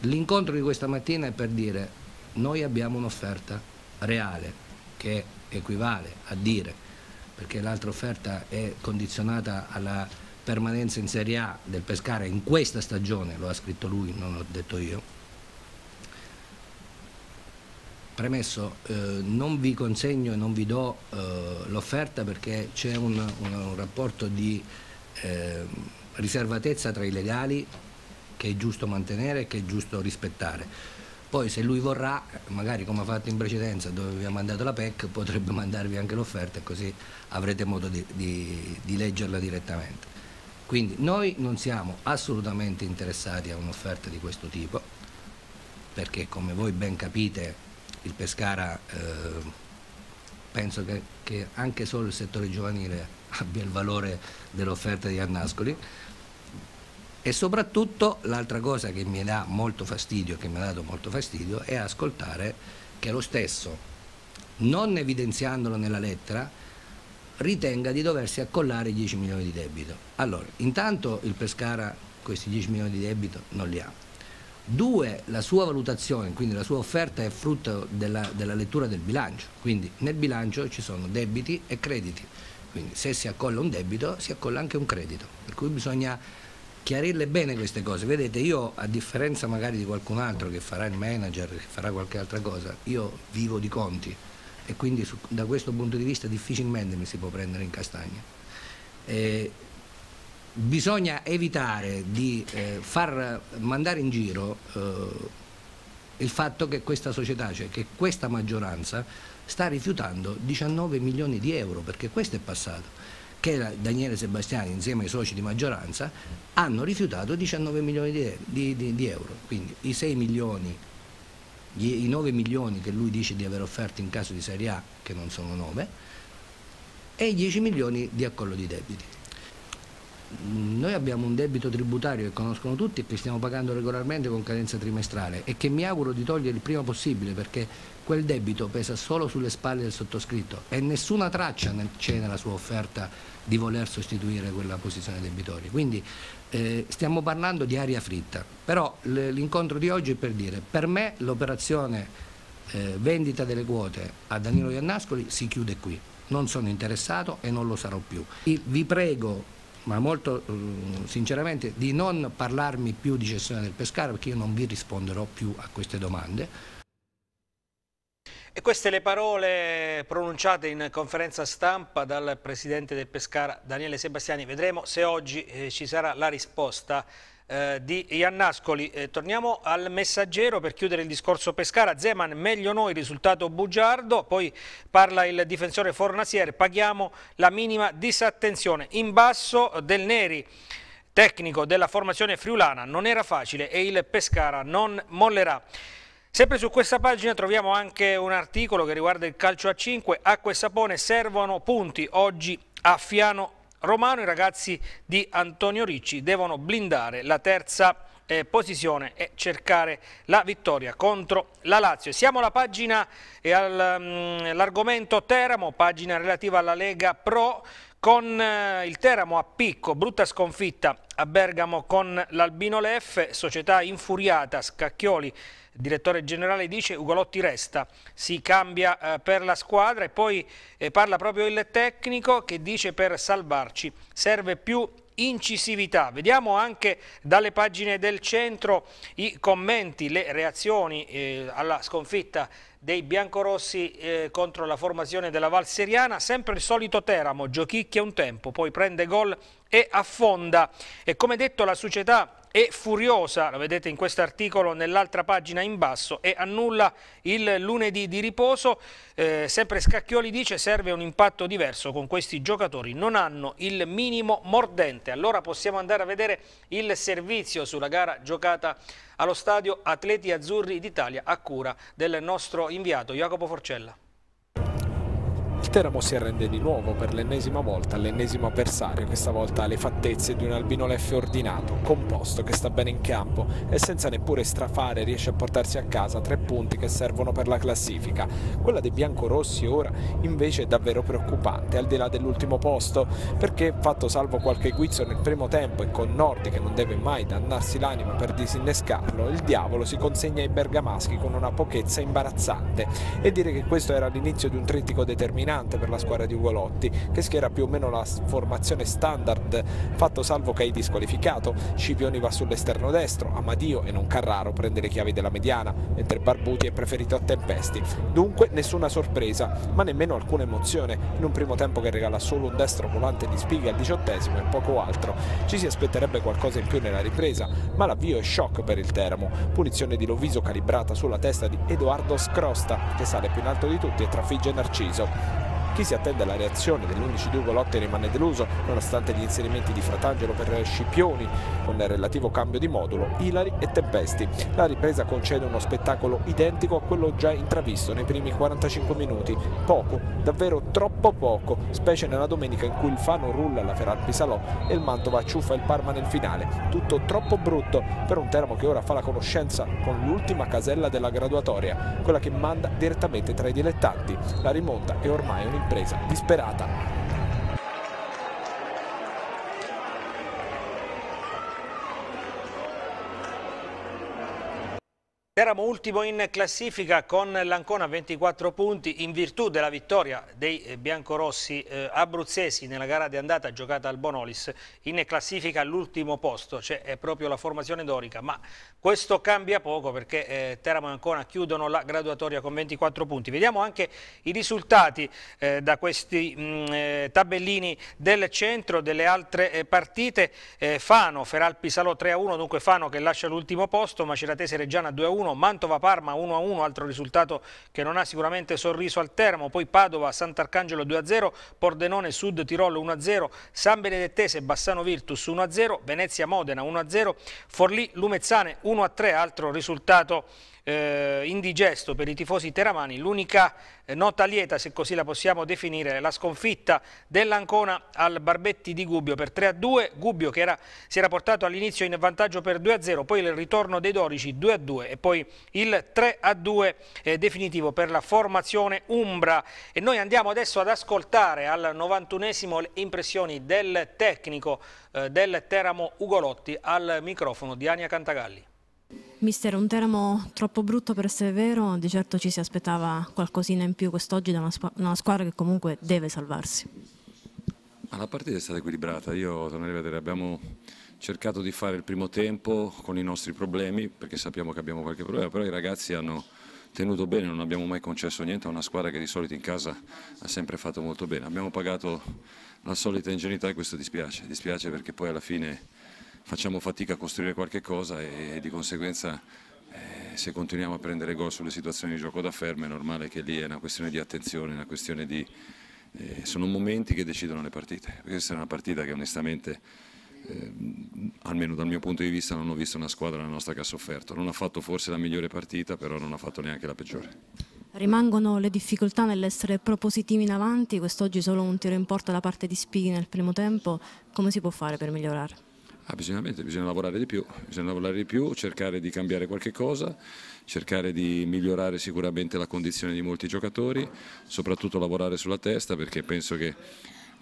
l'incontro di questa mattina è per dire noi abbiamo un'offerta reale che equivale a dire, perché l'altra offerta è condizionata alla permanenza in Serie A del Pescara in questa stagione, lo ha scritto lui, non l'ho detto io Premesso, eh, non vi consegno e non vi do eh, l'offerta perché c'è un, un, un, rapporto di eh, riservatezza tra i legali che è giusto mantenere e che è giusto rispettare. Poi se lui vorrà, magari come ha fatto in precedenza dove vi ha mandato la PEC, potrebbe mandarvi anche l'offerta e così avrete modo di, di, di leggerla direttamente. Quindi noi non siamo assolutamente interessati a un'offerta di questo tipo, perché come voi ben capite il Pescara eh, penso che, che, anche solo il settore giovanile <laughs> abbia il valore dell'offerta di Annascoli e soprattutto l'altra cosa che mi dà molto fastidio, che mi ha dato molto fastidio, è ascoltare che lo stesso, non evidenziandolo nella lettera, ritenga di doversi accollare i 10 milioni di debito. Allora, intanto il Pescara questi 10 milioni di debito non li ha Due, la sua valutazione, quindi la sua offerta è frutto della, della, lettura del bilancio, quindi nel bilancio ci sono debiti e crediti, quindi se si accolla un debito si accolla anche un credito, per cui bisogna chiarirle bene queste cose. Vedete, io a differenza magari di qualcun altro che farà il manager, che farà qualche altra cosa, io vivo di conti e quindi su, da questo punto di vista difficilmente mi si può prendere in castagna. E, bisogna evitare di eh, far mandare in giro eh, il fatto che questa società, cioè che questa maggioranza sta rifiutando 19 milioni di euro, perché questo è passato, che Daniele Sebastiani insieme ai soci di maggioranza hanno rifiutato 19 milioni di, di, di, di euro, quindi i 6 milioni, gli, i 9 milioni che lui dice di aver offerto in caso di Serie A, che non sono 9, e i 10 milioni di accollo di debiti noi abbiamo un debito tributario che conoscono tutti e che stiamo pagando regolarmente con cadenza trimestrale e che mi auguro di togliere il prima possibile perché quel debito pesa solo sulle spalle del sottoscritto e nessuna traccia c'è nella sua offerta di voler sostituire quella posizione debitoria. Quindi eh, stiamo parlando di aria fritta, però l'incontro di oggi è per dire per me l'operazione eh, vendita delle quote a Danilo Iannascoli si chiude qui. Non sono interessato e non lo sarò più. Vi prego ma molto mm, sinceramente, di non parlarmi più di gestione del Pescara perché io non vi risponderò più a queste domande. E queste le parole pronunciate in conferenza stampa dal presidente del Pescara Daniele Sebastiani. Vedremo se oggi eh, ci sarà la risposta eh, di Iannascoli. Eh, torniamo al messaggero per chiudere il discorso Pescara. Zeman, meglio noi, risultato bugiardo. Poi parla il difensore Fornasier, paghiamo la minima disattenzione. In basso del Neri tecnico della formazione friulana non era facile e il Pescara non mollerà. Sempre su questa pagina troviamo anche un articolo che riguarda il calcio a 5, Acqua e Sapone servono punti oggi a Fiano Romano, i ragazzi di Antonio Ricci devono blindare la terza eh, posizione e cercare la vittoria contro la Lazio. Siamo alla pagina e all'argomento mm, Teramo, pagina relativa alla Lega Pro con eh, il Teramo a picco, brutta sconfitta a Bergamo con l'Albino Leff, società infuriata, Scacchioli direttore generale dice Ugolotti resta, si cambia eh, per la squadra e poi eh, parla proprio il tecnico che dice per salvarci serve più incisività. Vediamo anche dalle pagine del centro i commenti, le reazioni eh, alla sconfitta dei biancorossi eh, contro la formazione della Val Seriana, sempre il solito Teramo, giochicchia un tempo, poi prende gol e affonda. E come detto la società è furiosa, lo vedete in questo articolo nell'altra pagina in basso, e annulla il lunedì di riposo. Eh, sempre Scacchioli dice serve un impatto diverso con questi giocatori, non hanno il minimo mordente. Allora possiamo andare a vedere il servizio sulla gara giocata allo stadio Atleti Azzurri d'Italia a cura del nostro inviato Jacopo Forcella. Teramo si arrende di nuovo per l'ennesima volta all'ennesimo avversario, questa volta alle fattezze di un Albino Leffe ordinato, composto, che sta bene in campo e senza neppure strafare riesce a portarsi a casa tre punti che servono per la classifica. Quella dei biancorossi ora invece è davvero preoccupante, al di là dell'ultimo posto, perché fatto salvo qualche guizzo nel primo tempo e con Nordi che non deve mai dannarsi l'anima per disinnescarlo, il diavolo si consegna ai bergamaschi con una pochezza imbarazzante e dire che questo era l'inizio di un trittico determinato dominante per la squadra di Ugolotti che schiera più o meno la formazione standard fatto salvo che è disqualificato Scipioni va sull'esterno destro Amadio e non Carraro prende le chiavi della mediana mentre Barbuti è preferito a Tempesti dunque nessuna sorpresa ma nemmeno alcuna emozione in un primo tempo che regala solo un destro volante di spiga al diciottesimo e poco altro ci si aspetterebbe qualcosa in più nella ripresa ma l'avvio è shock per il Teramo punizione di Loviso calibrata sulla testa di Edoardo Scrosta che sale più in alto di tutti e trafigge Narciso chi si attende alla reazione dell'11 di Ugo rimane deluso, nonostante gli inserimenti di Fratangelo per Scipioni con il relativo cambio di modulo, Ilari e Tempesti. La ripresa concede uno spettacolo identico a quello già intravisto nei primi 45 minuti. Poco, davvero troppo poco, specie nella domenica in cui il Fano rulla la Feralpi Salò e il Mantova acciuffa il Parma nel finale. Tutto troppo brutto per un Teramo che ora fa la conoscenza con l'ultima casella della graduatoria, quella che manda direttamente tra i dilettanti. La rimonta è ormai un presa disperata Teramo ultimo in classifica con l'Ancona 24 punti in virtù della vittoria dei eh, biancorossi eh, abruzzesi nella gara di andata giocata al Bonolis in classifica all'ultimo posto, cioè è proprio la formazione dorica, ma questo cambia poco perché eh, Teramo e Ancona chiudono la graduatoria con 24 punti. Vediamo anche i risultati eh, da questi mh, mm, eh, tabellini del centro delle altre eh, partite. Fano, Feralpi Salò 3-1, dunque Fano che lascia l'ultimo posto, Maceratese Reggiana 2-1, 1, Mantova-Parma 1-1, altro risultato che non ha sicuramente sorriso al termo, poi Padova-Sant'Arcangelo 2-0, Pordenone-Sud Tirolo 1-0, San Benedettese Bassano-Virtus 1-0, Venezia-Modena 1-0, Forlì-Lumezzane 1-3, altro risultato eh, indigesto per i tifosi teramani, l'unica eh, nota lieta, se così la possiamo definire, la sconfitta dell'Ancona al Barbetti di Gubbio per 3-2, a Gubbio che era, si era portato all'inizio in vantaggio per 2-0, a poi il ritorno dei dodici 2-2 a e poi il 3-2 a eh, definitivo per la formazione Umbra e noi andiamo adesso ad ascoltare al 91esimo le impressioni del tecnico eh, del Teramo Ugolotti al microfono di Ania Cantagalli. Mister, un Teramo troppo brutto per essere vero, di certo ci si aspettava qualcosina in più quest'oggi da una, una, squadra che comunque deve salvarsi. la partita è stata equilibrata, io tornerei a vedere, abbiamo cercato di fare il primo tempo con i nostri problemi, perché sappiamo che abbiamo qualche problema, però i ragazzi hanno tenuto bene, non abbiamo mai concesso niente a una squadra che di solito in casa ha sempre fatto molto bene. Abbiamo pagato la solita ingenuità e questo dispiace, dispiace perché poi alla fine facciamo fatica a costruire qualche cosa e di conseguenza eh, se continuiamo a prendere gol sulle situazioni di gioco da fermo è normale che lì è una questione di attenzione, una questione di... Eh, sono momenti che decidono le partite. Questa è una partita che onestamente, eh, almeno dal mio punto di vista, non ho visto una squadra nella nostra che ha sofferto. Non ha fatto forse la migliore partita, però non ha fatto neanche la peggiore. Rimangono le difficoltà nell'essere propositivi in avanti, quest'oggi solo un tiro in porta da parte di Spighi nel primo tempo, come si può fare per migliorare? Ah, bisogna, bisogna, lavorare di più, bisogna lavorare di più, cercare di cambiare qualche cosa, cercare di migliorare sicuramente la condizione di molti giocatori, soprattutto lavorare sulla testa perché penso che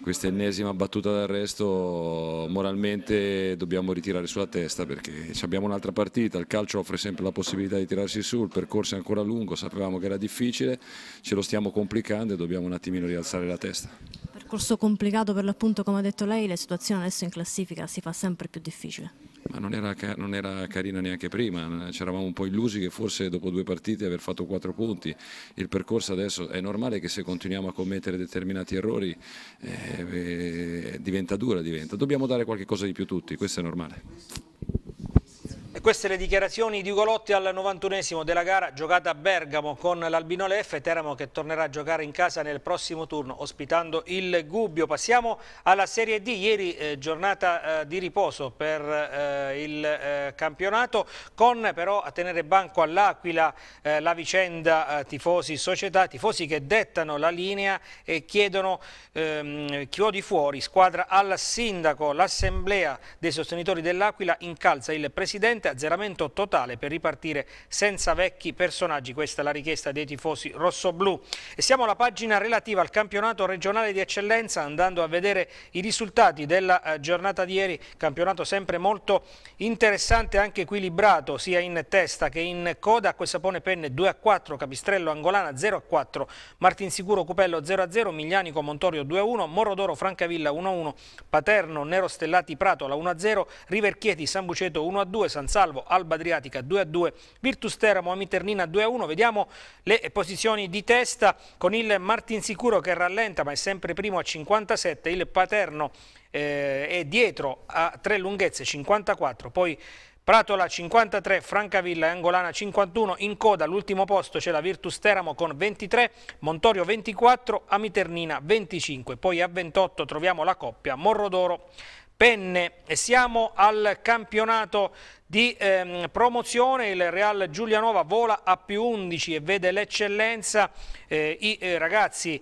questa ennesima battuta d'arresto moralmente dobbiamo ritirare sulla testa perché abbiamo un'altra partita, il calcio offre sempre la possibilità di tirarsi su, il percorso è ancora lungo, sapevamo che era difficile, ce lo stiamo complicando e dobbiamo un attimino rialzare la testa percorso complicato per l'appunto, come ha detto lei, la situazione adesso in classifica si fa sempre più difficile. Ma non era, non era carina neanche prima, eh, ci eravamo un po' illusi che forse dopo due partite aver fatto quattro punti, il percorso adesso è normale che se continuiamo a commettere determinati errori eh, eh, diventa dura, diventa. dobbiamo dare qualche cosa di più tutti, questo è normale. E queste le dichiarazioni di Ugolotti al 91esimo della gara giocata a Bergamo con l'Albino F Teramo che tornerà a giocare in casa nel prossimo turno ospitando il Gubbio. Passiamo alla Serie D, ieri eh, giornata eh, di riposo per eh, il eh, campionato con però a tenere banco all'Aquila eh, la vicenda eh, tifosi società, tifosi che dettano la linea e chiedono ehm, chiodi fuori, squadra al sindaco, l'assemblea dei sostenitori dell'Aquila incalza il presidente completamente, azzeramento totale per ripartire senza vecchi personaggi. Questa è la richiesta dei tifosi rossoblù. E siamo alla pagina relativa al campionato regionale di eccellenza, andando a vedere i risultati della eh, giornata di ieri, campionato sempre molto interessante, anche equilibrato, sia in testa che in coda. Acqua Sapone Penne 2 a 4, Capistrello Angolana 0 a 4, Martinsicuro Cupello 0 a 0, Miglianico Montorio 2 a 1, Morodoro Francavilla 1 a 1, Paterno Nero Stellati Prato 1 a 0, Riverchieti San Buceto 1 a 2, San salvo Alba Adriatica 2-2, Virtus Teramo Amiternina 2-1. Vediamo le posizioni di testa con il Martin Sicuro che rallenta ma è sempre primo a 57, il Paterno eh, è dietro a tre lunghezze 54, poi Pratola 53, Francavilla e Angolana 51, in coda all'ultimo posto c'è la Virtus Teramo con 23, Montorio 24, Amiternina 25, poi a 28 troviamo la coppia Morrodoro penne. Siamo al campionato di ehm, promozione, il Real Giulianova vola a più 11 e vede l'eccellenza, eh, i eh, ragazzi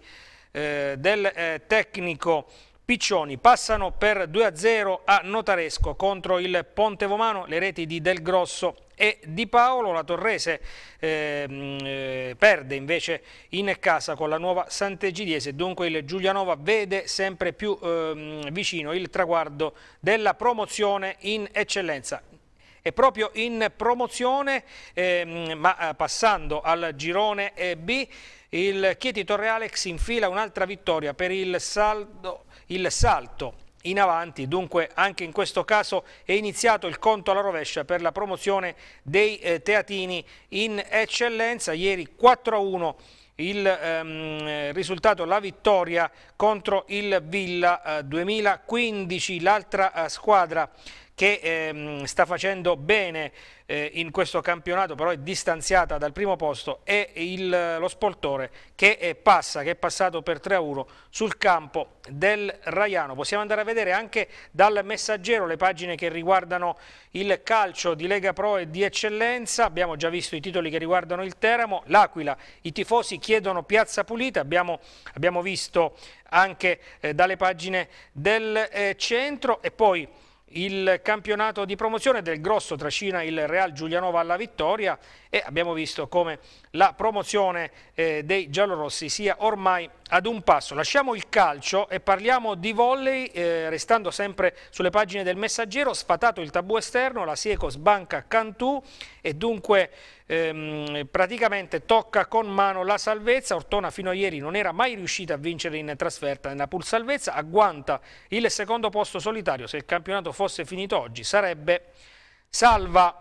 eh, del eh, tecnico Piccioni passano per 2-0 a Notaresco contro il Pontevomano, le reti di Del Grosso e Di Paolo, la Torrese ehm, eh, perde invece in casa con la nuova Sant'Egidiese, dunque il Giulianova vede sempre più eh, vicino il traguardo della promozione in eccellenza e proprio in promozione, ehm, eh, ma passando al girone B, il Chieti Torrealex infila un'altra vittoria per il, saldo, il salto in avanti. Dunque anche in questo caso è iniziato il conto alla rovescia per la promozione dei eh, teatini in eccellenza. Ieri 4 a 1 il ehm, risultato, la vittoria contro il Villa eh, 2015, l'altra eh, squadra che ehm, sta facendo bene eh, in questo campionato, però è distanziata dal primo posto, è il, lo Spoltore che è eh, passa, che è passato per 3-1 sul campo del Raiano. Possiamo andare a vedere anche dal messaggero le pagine che riguardano il calcio di Lega Pro e di Eccellenza, abbiamo già visto i titoli che riguardano il Teramo, l'Aquila, i tifosi chiedono piazza pulita, abbiamo, abbiamo visto anche eh, dalle pagine del eh, centro e poi il campionato di promozione del Grosso trascina il Real Giulianova alla vittoria e abbiamo visto come la promozione eh, dei giallorossi sia ormai ad un passo. Lasciamo il calcio e parliamo di volley, eh, restando sempre sulle pagine del messaggero, sfatato il tabù esterno, la Sieco sbanca Cantù e dunque ehm, praticamente tocca con mano la salvezza, Ortona fino a ieri non era mai riuscita a vincere in trasferta nella pur salvezza, agguanta il secondo posto solitario, se il campionato fosse finito oggi sarebbe salva.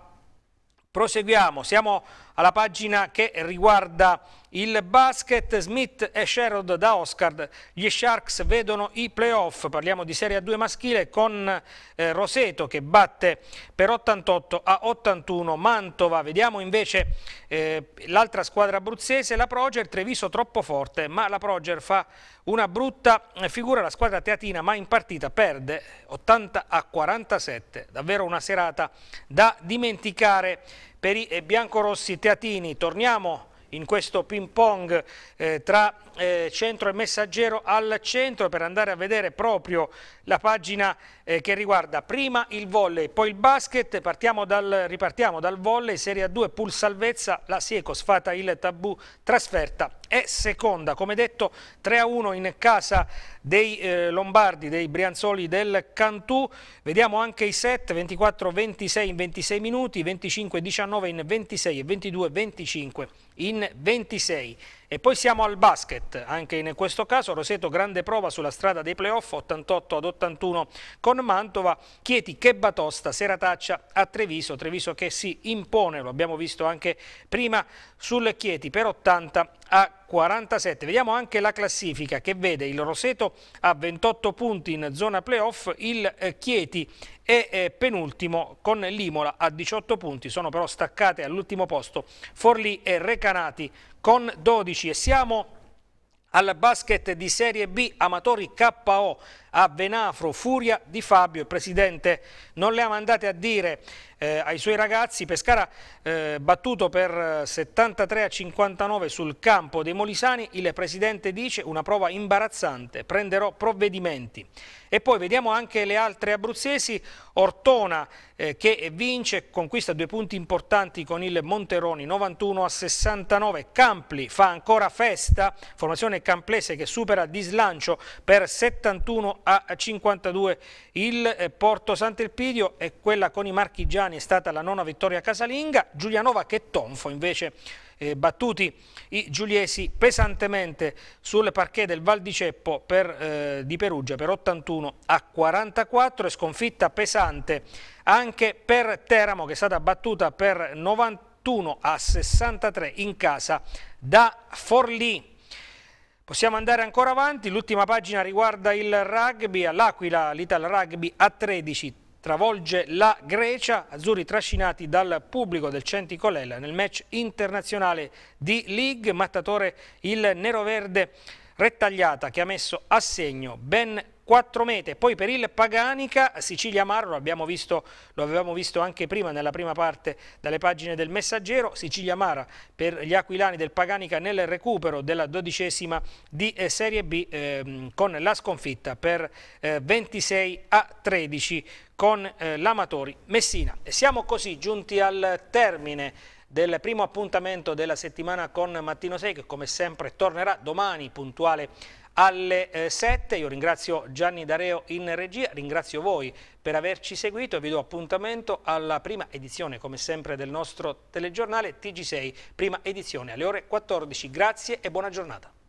Proseguiamo, siamo alla pagina che riguarda il basket, Smith e Sherrod da Oscar, gli Sharks vedono i playoff, parliamo di Serie A2 maschile con eh, Roseto che batte per 88 a 81 Mantova, vediamo invece eh, l'altra squadra abruzzese, la Proger, Treviso troppo forte, ma la Proger fa una brutta eh, figura, la squadra teatina ma in partita perde 80 a 47, davvero una serata da dimenticare per i eh, biancorossi teatini. Torniamo in questo ping pong eh, tra eh, centro e messaggero al centro per andare a vedere proprio la pagina eh, che riguarda prima il volley, poi il basket, dal, ripartiamo dal volley, Serie A2 pool salvezza, la Sieco sfata il tabù, trasferta è seconda, come detto 3-1 in casa dei eh, Lombardi, dei Brianzoli del Cantù, vediamo anche i set 24-26 in 26 minuti, 25-19 in 26 e 22-25 in 26 e poi siamo al basket, anche in questo caso Roseto grande prova sulla strada dei playoff 88 ad 81 con Mantova, Chieti che batosta, Serataccia a Treviso, Treviso che si impone, lo abbiamo visto anche prima sul Chieti per 80 a 47. Vediamo anche la classifica che vede il Roseto a 28 punti in zona playoff, il eh, Chieti è eh, penultimo con l'Imola a 18 punti, sono però staccate all'ultimo posto Forlì e Recanati con 12 e siamo al basket di Serie B Amatori KO a Venafro, furia di Fabio, il presidente non le ha mandate a dire eh, ai suoi ragazzi. Pescara eh, battuto per 73 eh, a 59 sul campo dei Molisani. Il presidente dice una prova imbarazzante, prenderò provvedimenti. E poi vediamo anche le altre abruzzesi, Ortona eh, che vince, conquista due punti importanti con il Monteroni 91 a 69, Campli fa ancora festa, formazione camplese che supera di slancio per 71 a 52 il eh, Porto Sant'Elpidio e quella con i marchigiani Milani è stata la nona vittoria casalinga, Giulianova che tonfo invece eh, battuti i giuliesi pesantemente sul parquet del Val di Ceppo per, eh, di Perugia per 81 a 44 e sconfitta pesante anche per Teramo che è stata battuta per 91 a 63 in casa da Forlì. Possiamo andare ancora avanti, l'ultima pagina riguarda il rugby, all'Aquila l'Ital Rugby a 13, travolge la Grecia, azzurri trascinati dal pubblico del Centi Colella nel match internazionale di League, mattatore il nero-verde rettagliata che ha messo a segno ben quattro mete, poi per il Paganica, Sicilia Marro, visto, lo avevamo visto anche prima nella prima parte dalle pagine del Messaggero, Sicilia Mara per gli aquilani del Paganica nel recupero della dodicesima di eh, Serie B ehm, con la sconfitta per eh, 26 a 13 con eh, l'Amatori Messina. E siamo così giunti al termine del primo appuntamento della settimana con Mattino 6 che come sempre tornerà domani puntuale alle 7. Eh, io ringrazio Gianni Dareo in regia, ringrazio voi per averci seguito e vi do appuntamento alla prima edizione, come sempre, del nostro telegiornale TG6, prima edizione alle ore 14. Grazie e buona giornata.